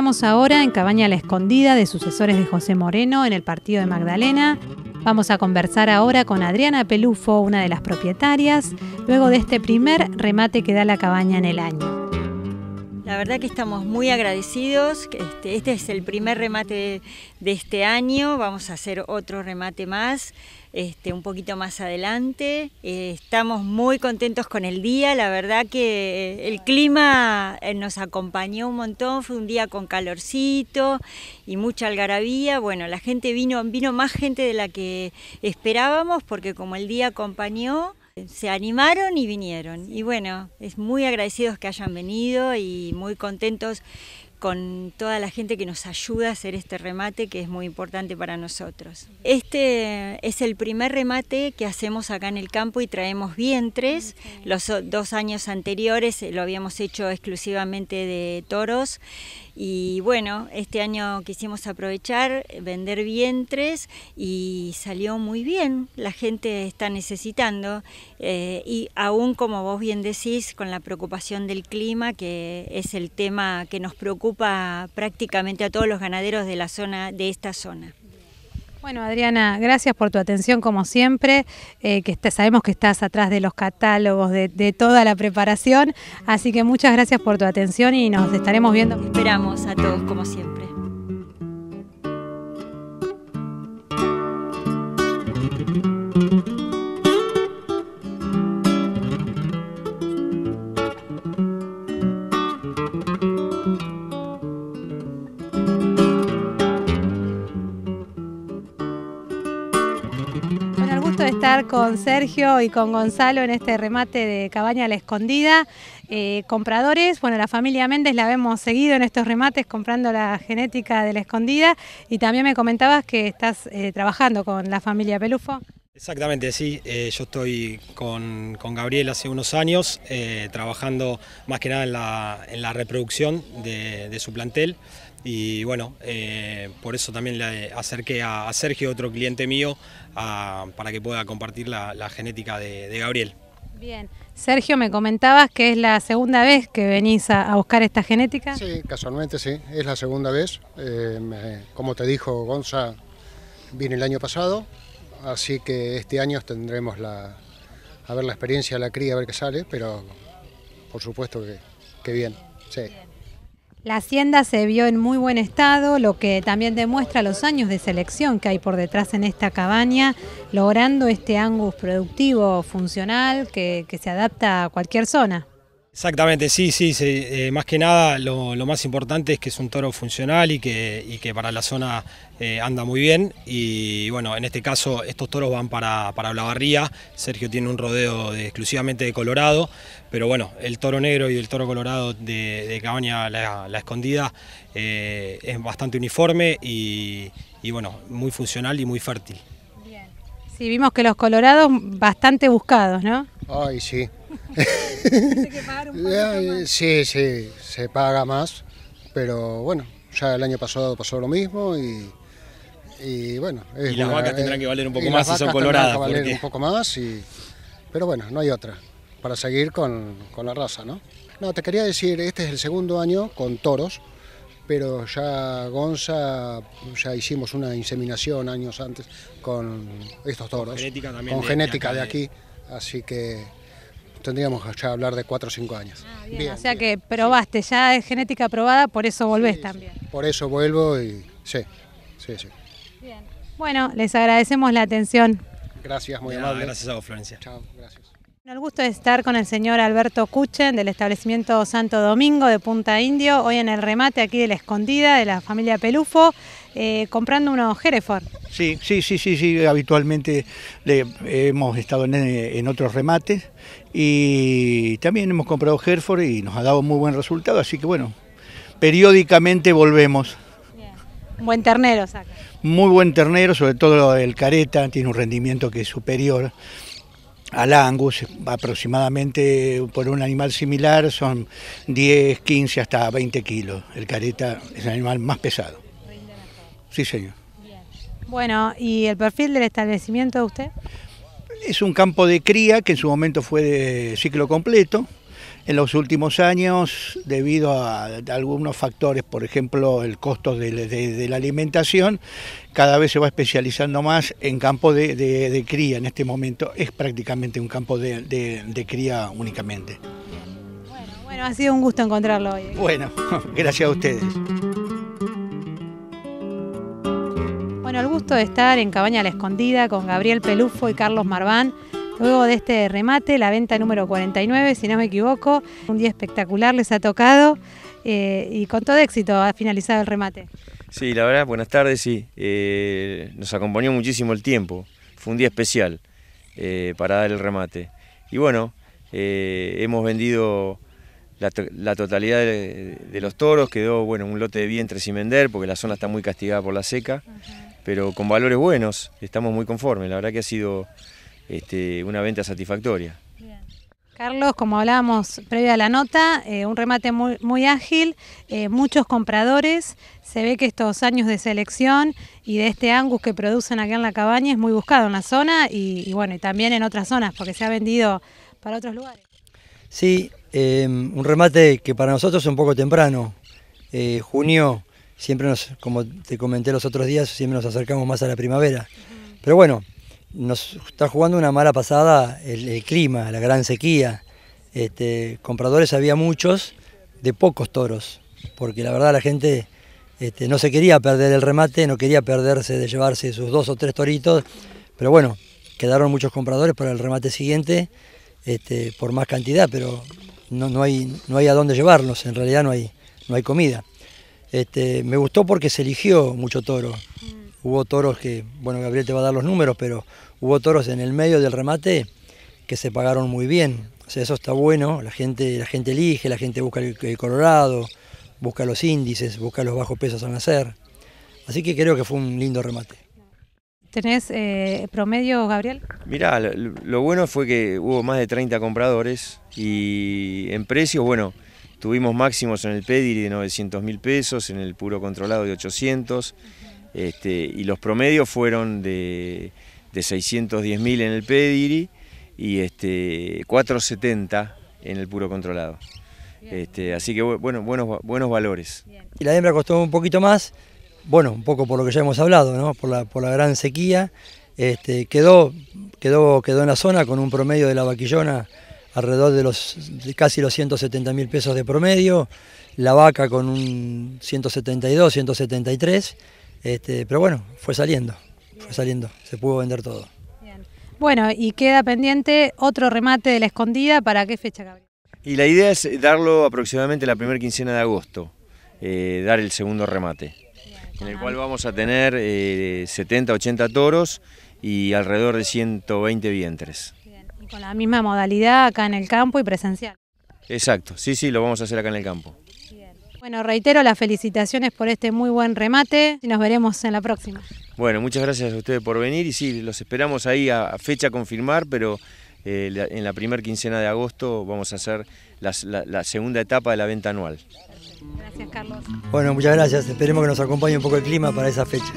Estamos ahora en Cabaña La Escondida de sucesores de José Moreno en el partido de Magdalena. Vamos a conversar ahora con Adriana Pelufo, una de las propietarias, luego de este primer remate que da la cabaña en el año. La verdad que estamos muy agradecidos. Este, este es el primer remate de este año. Vamos a hacer otro remate más. Este, un poquito más adelante. Eh, estamos muy contentos con el día, la verdad que eh, el clima eh, nos acompañó un montón, fue un día con calorcito y mucha algarabía. Bueno, la gente vino, vino más gente de la que esperábamos porque como el día acompañó, se animaron y vinieron. Y bueno, es muy agradecidos que hayan venido y muy contentos con toda la gente que nos ayuda a hacer este remate que es muy importante para nosotros. Este es el primer remate que hacemos acá en el campo y traemos vientres. Los dos años anteriores eh, lo habíamos hecho exclusivamente de toros y bueno, este año quisimos aprovechar, eh, vender vientres y salió muy bien, la gente está necesitando eh, y aún como vos bien decís, con la preocupación del clima que es el tema que nos preocupa prácticamente a todos los ganaderos de la zona, de esta zona. Bueno, Adriana, gracias por tu atención como siempre, eh, que sabemos que estás atrás de los catálogos, de, toda la preparación, así que muchas gracias por tu atención y nos estaremos viendo. Esperamos a todos como siempre. con Sergio y con Gonzalo en este remate de Cabaña la Escondida. Eh, compradores, bueno, la familia Méndez la hemos seguido en estos remates comprando la genética de la escondida y también me comentabas que estás eh, trabajando con la familia Pelufo. Exactamente, sí. Eh, yo estoy con, Gabriel hace unos años eh, trabajando más que nada en la, reproducción de, su plantel y bueno, eh, por eso también le acerqué a, Sergio, otro cliente mío, para que pueda compartir la, genética de, de, Gabriel. Bien, Sergio, me comentabas que es la segunda vez que venís a, buscar esta genética. Sí, casualmente sí, es la segunda vez. como te dijo Gonza, vine el año pasado así que este año tendremos la, a ver la experiencia de la cría, a ver qué sale, pero por supuesto que, bien, La hacienda se vio en muy buen estado, lo que también demuestra los años de selección que hay por detrás en esta cabaña, logrando este angus productivo, funcional, que se adapta a cualquier zona. Exactamente, sí, sí, sí. Eh, más que nada lo, más importante es que es un toro funcional y que, para la zona eh, anda muy bien y bueno, en este caso estos toros van para, para Barría. Sergio tiene un rodeo de, exclusivamente de Colorado, pero bueno, el toro negro y el toro colorado de, Cabaña La, Escondida eh, es bastante uniforme y, y bueno, muy funcional y muy fértil. Bien, sí, vimos que los colorados bastante buscados, ¿no? Ay, sí, Sí, sí, se paga más, pero bueno, ya el año pasado pasó lo mismo y, bueno. Es y las vacas tendrán eh, que valer un poco más si son coloradas. un poco más, pero bueno, no hay otra, para seguir con, la raza, ¿no? No, te quería decir, este es el segundo año con toros, pero ya Gonza, ya hicimos una inseminación años antes con estos toros. Con genética también. de aquí, así que tendríamos ya hablar de 4 o 5 años. Ah, bien, o sea que probaste, ya es genética probada, por eso volvés también. Por eso vuelvo y sí, sí, sí. Bien. Bueno, les agradecemos la atención. Gracias, muy amable. Gracias a vos, Florencia. Chao, gracias. El gusto de estar con el señor Alberto Kuchen del establecimiento Santo Domingo de Punta Indio, hoy en el remate aquí de la escondida de la familia Pelufo, eh, comprando unos Hereford. Sí, sí, sí, sí, sí, habitualmente hemos estado en, otros remates y también hemos comprado Hereford y nos ha dado muy buen resultado, así que bueno, periódicamente volvemos. Buen ternero saca. Muy buen ternero, sobre todo el careta, tiene un rendimiento que es superior al angus, aproximadamente por un animal similar son 10, 15 hasta 20 kilos. El careta es el animal más pesado. Sí, señor. Bueno, ¿y el perfil del establecimiento de usted? Es un campo de cría que en su momento fue de ciclo completo, en los últimos años, debido a algunos factores, por ejemplo el costo de, la alimentación, cada vez se va especializando más en campo de, cría. En este momento es prácticamente un campo de cría únicamente. Bueno, bueno, ha sido un gusto encontrarlo hoy. Bueno, gracias a ustedes. Bueno, el gusto de estar en Cabaña la Escondida con Gabriel Pelufo y Carlos Marván. Luego de este remate, la venta número 49, si no me equivoco, un día espectacular les ha tocado eh, y con todo éxito ha finalizado el remate. Sí, la verdad, buenas tardes, sí. Eh, nos acompañó muchísimo el tiempo, fue un día especial eh, para dar el remate. Y bueno, hemos vendido la, totalidad de, los toros, quedó bueno un lote de vientre sin vender porque la zona está muy castigada por la seca, pero con valores buenos, estamos muy conformes, la verdad que ha sido... Este, una venta satisfactoria. Carlos, como hablábamos previa a la nota, eh, un remate muy, ágil, eh, muchos compradores, se ve que estos años de selección y de este angus que producen aquí en la cabaña es muy buscado en la zona y, bueno, y también en otras zonas porque se ha vendido para otros lugares. Sí, em, un remate que para nosotros es un poco temprano. Eh, junio, siempre nos, como te comenté los otros días, siempre nos acercamos más a la primavera. Pero bueno, nos está jugando una mala pasada el, clima, la gran sequía. Este, compradores había muchos, de pocos toros, porque la verdad la gente este, no se quería perder el remate, no quería perderse de llevarse sus dos o tres toritos, pero bueno, quedaron muchos compradores para el remate siguiente este, por más cantidad, pero no, no, hay, no hay a dónde llevarlos, en realidad no hay, no hay comida. Este, me gustó porque se eligió mucho toro hubo toros que, bueno, Gabriel te va a dar los números, pero hubo toros en el medio del remate que se pagaron muy bien. O sea, eso está bueno, la gente, la gente elige, la gente busca el, colorado, busca los índices, busca los bajos pesos al nacer. Así que creo que fue un lindo remate. ¿Tenés eh, promedio, Gabriel? Mirá, lo, bueno fue que hubo más de 30 compradores y en precios, bueno, tuvimos máximos en el Pediri de 900 mil pesos, en el puro controlado de 800, este, y los promedios fueron de, de 610.000 en el Pediri y este, 470 en el puro controlado. Este, así que bueno, buenos, buenos valores. Y la hembra costó un poquito más, bueno, un poco por lo que ya hemos hablado, por, la, gran sequía. Este, quedó, quedó, quedó en la zona con un promedio de la vaquillona alrededor de los casi los 170 mil pesos de promedio, la vaca con un 172, 173 este, pero bueno, fue saliendo, fue saliendo, se pudo vender todo. Bueno, y queda pendiente otro remate de la escondida, ¿para qué fecha, Gabriel? Y la idea es darlo aproximadamente la primera quincena de agosto, eh, dar el segundo remate, en el cual vamos a tener 70, eh, 80 toros y alrededor de 120 vientres. Y con la misma modalidad acá en el campo y presencial. Exacto, sí, sí, lo vamos a hacer acá en el campo. Bueno, reitero las felicitaciones por este muy buen remate y nos veremos en la próxima. Bueno, muchas gracias a ustedes por venir y sí, los esperamos ahí a fecha confirmar, pero eh, en la primera quincena de agosto vamos a hacer la segunda etapa de la venta anual. Gracias, Carlos. Bueno, muchas gracias. Esperemos que nos acompañe un poco el clima para esa fecha.